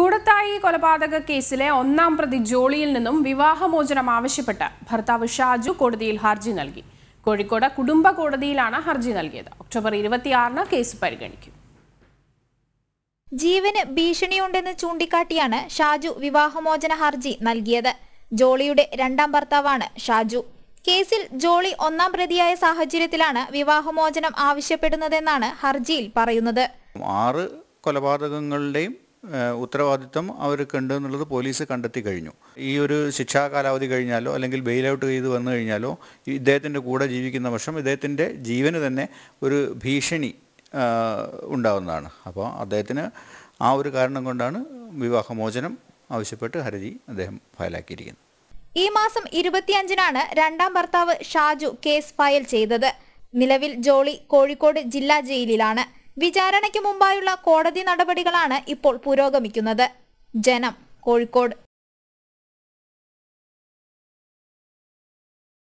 കൂടത്തായി കൊലപാതക കേസിലെ ഒന്നാം പ്രതി ജോളിയിൽ നിന്നും വിവാഹമോചനം ആവശ്യപ്പെട്ട് ഭർത്താവ് ഷാജു കോടതിയിൽ ഹർജി നൽകി കോഴിക്കോട് കുടുംബ കോടതിയിലാണ് ഹർജി നൽകിയത് ഒക്ടോബർ ഇരുപത്തിയാറിന് കേസ് പരിഗണിക്കും ജീവന് ഭീഷണിയുണ്ടെന്ന് ചൂണ്ടിക്കാട്ടിയാണ് ഷാജു വിവാഹമോചന ഹർജി നൽകിയത് ജോളിയുടെ രണ്ടാം ഭർത്താവാണ് ഷാജു കേസിൽ ജോളി ഒന്നാം പ്രതിയായ സാഹചര്യത്തിലാണ് വിവാഹമോചനം ആവശ്യപ്പെടുന്നതെന്നാണ് ഹർജിയിൽ പറയുന്നത് ആറ് കൊലപാതകങ്ങളുടെയും ഉത്തരവാദിത്വം അവർക്കുണ്ട് എന്നുള്ളത് പോലീസ് കണ്ടെത്തി കഴിഞ്ഞു ഈ ഒരു ശിക്ഷാ കാലാവധി കഴിഞ്ഞാലോ അല്ലെങ്കിൽ ബെയിൽ ഔട്ട് ചെയ്ത് വന്നു കഴിഞ്ഞാലോ ഇദ്ദേഹത്തിൻ്റെ കൂടെ ജീവിക്കുന്ന പക്ഷം ഇദ്ദേഹത്തിൻ്റെ ജീവന് തന്നെ ഒരു ഭീഷണി ഉണ്ടാവുന്നതാണ് അപ്പോൾ അദ്ദേഹത്തിന് ആ ഒരു കാരണം കൊണ്ടാണ് വിവാഹമോചനം ആവശ്യപ്പെട്ട് ഹർജി അദ്ദേഹം ഫയലാക്കിയിരിക്കുന്നത് ഈ മാസം ഇരുപത്തിയഞ്ചിനാണ് രണ്ടാം ഭർത്താവ് ഷാജു കേസ് ഫയൽ ചെയ്തത് നിലവിൽ ജോളി കോഴിക്കോട് ജില്ലാ ജയിലിലാണ് വിചാരണയ്ക്ക് മുമ്പായുള്ള കോടതി നടപടികളാണ് ഇപ്പോൾ പുരോഗമിക്കുന്നത് ജനം കോഴിക്കോട്